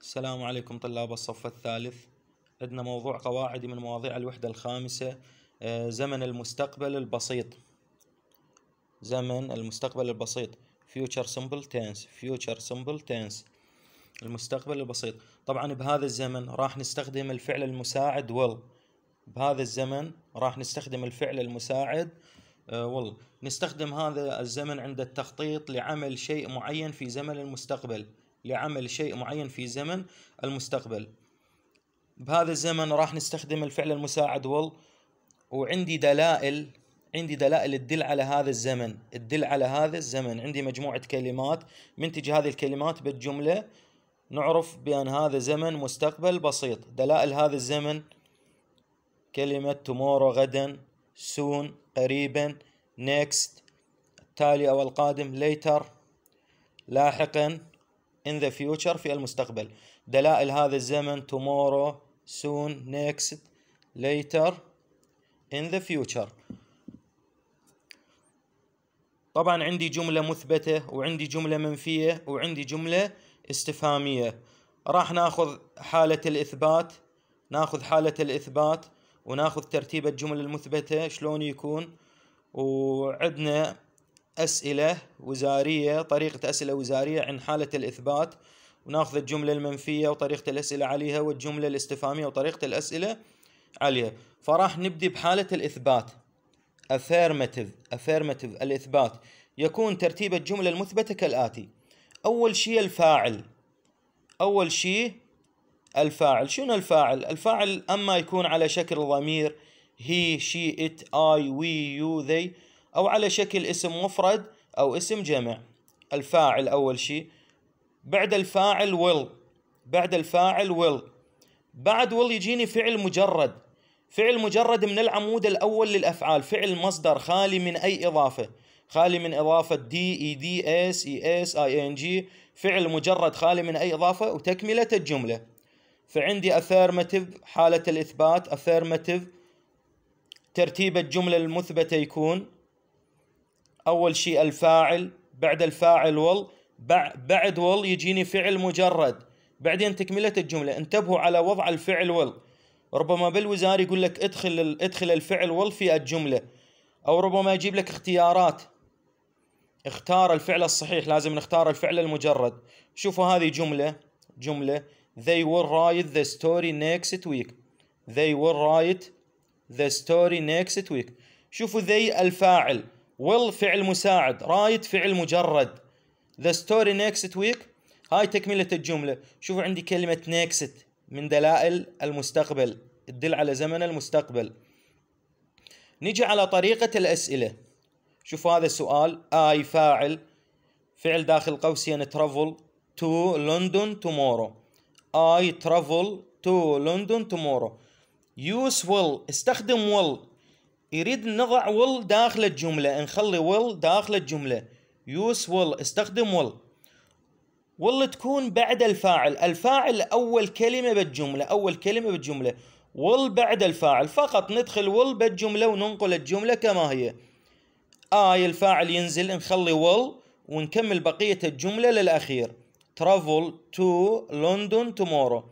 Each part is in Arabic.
السلام عليكم طلاب الصف الثالث عندنا موضوع قواعدي من مواضيع الوحدة الخامسة آه، زمن المستقبل البسيط زمن المستقبل البسيط future simple tense future simple tense المستقبل البسيط طبعا بهذا الزمن راح نستخدم الفعل المساعد will بهذا الزمن راح نستخدم الفعل المساعد آه، will نستخدم هذا الزمن عند التخطيط لعمل شيء معين في زمن المستقبل لعمل شيء معين في زمن المستقبل بهذا الزمن راح نستخدم الفعل المساعد will وعندي دلائل عندي دلائل تدل على هذا الزمن تدل على هذا الزمن عندي مجموعة كلمات منتج هذه الكلمات بالجملة نعرف بأن هذا زمن مستقبل بسيط دلائل هذا الزمن كلمة tomorrow غدا soon قريبا next التالي أو القادم later لاحقا in the future في المستقبل دلائل هذا الزمن tomorrow soon next later in the future طبعا عندي جملة مثبتة وعندي جملة منفية وعندي جملة استفهامية راح ناخذ حالة الإثبات ناخذ حالة الإثبات وناخذ ترتيب الجمل المثبتة شلون يكون وعندنا أسئلة وزارية طريقة أسئلة وزارية عن حالة الإثبات وناخذ الجملة المنفية وطريقة الأسئلة عليها والجملة الاستفهامية وطريقة الأسئلة عليها فراح نبدي بحالة الإثبات affirmative affirmative الإثبات يكون ترتيب الجملة المثبتة كالآتي أول شيء الفاعل أول شيء الفاعل شنو الفاعل الفاعل أما يكون على شكل ضمير he she it I we you they أو على شكل اسم مفرد أو اسم جمع الفاعل أول شيء بعد الفاعل will بعد الفاعل will بعد will يجيني فعل مجرد فعل مجرد من العمود الأول للأفعال فعل مصدر خالي من أي إضافة خالي من إضافة D, E, D, S, E, S, I, N, G فعل مجرد خالي من أي إضافة وتكملة الجملة فعندي affirmative حالة الإثبات affirmative ترتيب الجملة المثبتة يكون أول شيء الفاعل بعد الفاعل وال بعد وال يجيني فعل مجرد بعدين تكملة الجملة انتبهوا على وضع الفعل وال ربما بالوزاري يقول لك ادخل ادخل الفعل وال في الجملة أو ربما يجيب لك اختيارات اختار الفعل الصحيح لازم نختار الفعل المجرد شوفوا هذه جملة جملة they will write the story next week they will write the story next week شوفوا they الفاعل will فعل مساعد رايت فعل مجرد the story next week هاي تكملة الجملة شوفوا عندي كلمة next من دلائل المستقبل تدل على زمن المستقبل نجي على طريقة الأسئلة شوفوا هذا السؤال اي فاعل فعل داخل قوسين travel to لندن tomorrow I travel to لندن tomorrow use will استخدم will يريد نضع will داخل الجملة نخلي will داخل الجملة use will استخدم will will تكون بعد الفاعل الفاعل أول كلمة بالجملة أول كلمة بالجملة will بعد الفاعل فقط ندخل will بالجملة وننقل الجملة كما هي آي الفاعل ينزل نخلي will ونكمل بقية الجملة للأخير travel to London tomorrow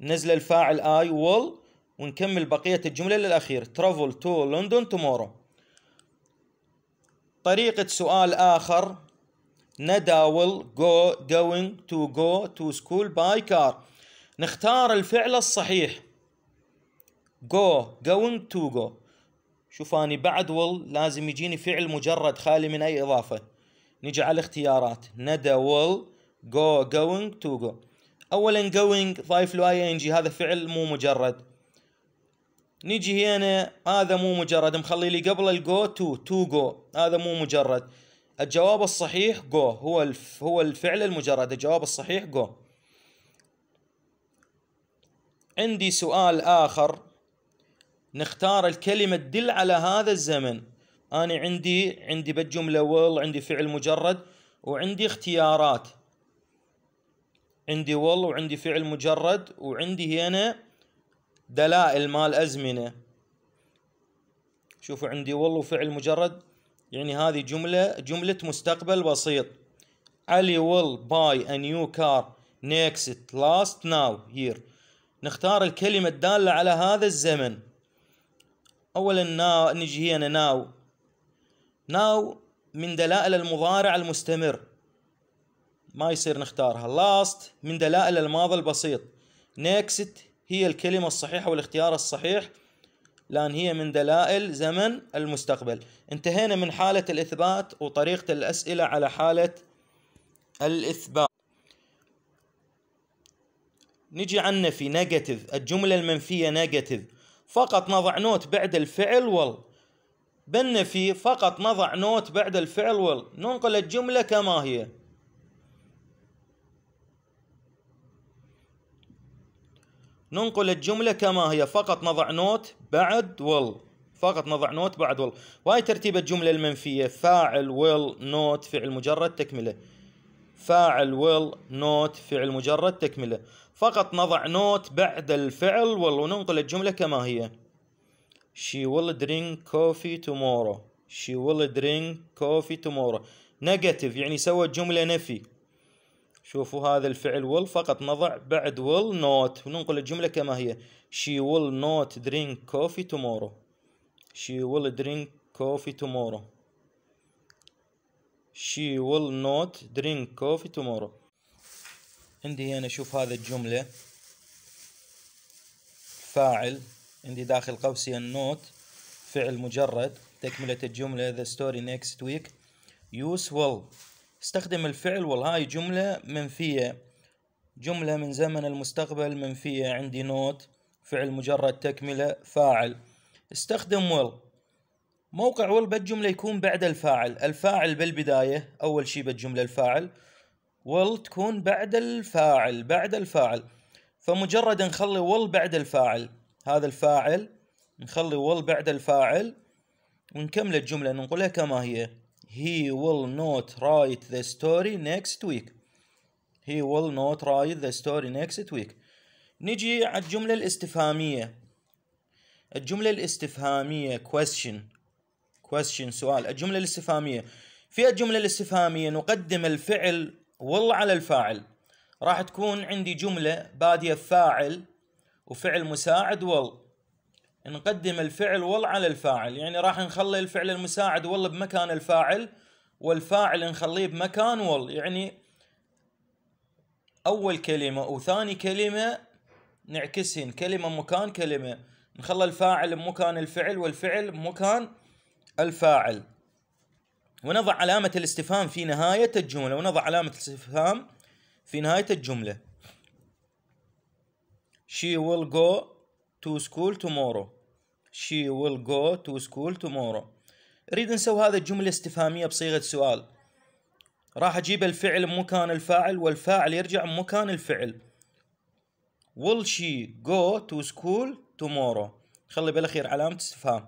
نزل الفاعل I will ونكمل بقية الجملة للأخير travel to London tomorrow طريقة سؤال آخر ندا will go going to go to school by car نختار الفعل الصحيح go going to go شوف أني بعد will لازم يجيني فعل مجرد خالي من أي إضافة نجي على الاختيارات ندى will go going to go أولا going ضايف له اي ان جي هذا فعل مو مجرد نجي هنا هذا مو مجرد مخلي لي قبل الجو تو تو جو هذا مو مجرد الجواب الصحيح جو هو الف هو الفعل المجرد الجواب الصحيح جو عندي سؤال آخر نختار الكلمة تدل على هذا الزمن أنا عندي عندي بالجملة ويل عندي فعل مجرد وعندي اختيارات عندي ويل وعندي فعل مجرد وعندي هنا دلائل مال أزمنة شوفوا عندي والله فعل مجرد يعني هذه جملة جملة مستقبل بسيط علي will buy a new car next last now here نختار الكلمة الدالة على هذا الزمن أولا ناو نجي هنا ناو ناو من دلائل المضارع المستمر ما يصير نختارها last من دلائل الماضي البسيط next هي الكلمة الصحيحة والاختيار الصحيح لأن هي من دلائل زمن المستقبل انتهينا من حالة الإثبات وطريقة الأسئلة على حالة الإثبات نجي عن نفي نيجاتيف الجملة المنفية نيجاتيف فقط نضع نوت بعد الفعل وال بالنفي فقط نضع نوت بعد الفعل وال ننقل الجملة كما هي ننقل الجملة كما هي فقط نضع نوت بعد will فقط نضع نوت بعد will وهي ترتيب الجملة المنفية فاعل will نوت فعل مجرد تكملة فاعل will نوت فعل مجرد تكملة فقط نضع نوت بعد الفعل will وننقل الجملة كما هي She will drink coffee tomorrow She will drink coffee tomorrow negative يعني سوى جملة نفي شوفوا هذا الفعل will فقط نضع بعد will not وننقل الجملة كما هي she will not drink coffee tomorrow she will drink coffee tomorrow she will not drink coffee tomorrow عندي هنا شوف هذا الجملة فاعل عندي داخل قوسي النوت فعل مجرد تكملة الجملة the story next week use will استخدم الفعل والهاي جملة منفية جملة من زمن المستقبل منفية عندي نوت فعل مجرد تكملة فاعل استخدم ويل موقع ويل بالجملة يكون بعد الفاعل الفاعل بالبداية أول شيء بالجملة الفاعل ويل تكون بعد الفاعل بعد الفاعل فمجرد نخلي ويل بعد الفاعل هذا الفاعل نخلي ويل بعد الفاعل ونكمل الجملة ننقلها كما هي he will not write the story next week he will not write the story next week نجي على الجملة الاستفهامية الجملة الاستفهامية question question سؤال الجملة الاستفهامية في الجملة الاستفهامية نقدم الفعل will على الفاعل راح تكون عندي جملة بادية فاعل وفعل مساعد will نقدم الفعل وال على الفاعل يعني راح نخلي الفعل المساعد وال بمكان الفاعل والفاعل نخليه بمكان وال يعني اول كلمه وثاني كلمه نعكسهن كلمه مكان كلمه نخلي الفاعل بمكان الفعل والفعل بمكان الفاعل ونضع علامة الاستفهام في نهاية الجملة ونضع علامة الاستفهام في نهاية الجملة She will go to school tomorrow she will go to school tomorrow اريد نسوي هذا الجملة استفهامية بصيغة سؤال راح اجيب الفعل مكان الفاعل والفاعل يرجع مكان الفعل will she go to school tomorrow خلي بالاخير علامة استفهام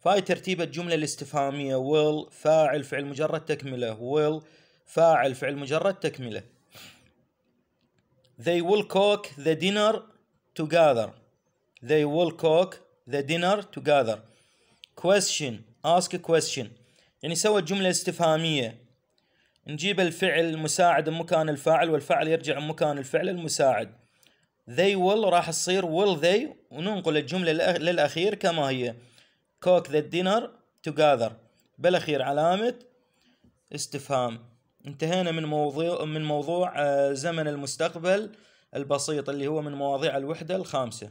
فهاي ترتيب الجملة الاستفهامية will فاعل فعل مجرد تكملة will فاعل فعل مجرد تكملة they will cook the dinner together They will cook the dinner together. Question. Ask a question. يعني سوى جملة استفهامية. نجيب الفعل المساعد مكان الفاعل والفاعل يرجع مكان الفعل المساعد. They will راح تصير will they وننقل الجملة للأخير كما هي. Cook the dinner together. بالأخير علامة استفهام. انتهينا من موضوع من موضوع آه، زمن المستقبل البسيط اللي هو من مواضيع الوحدة الخامسة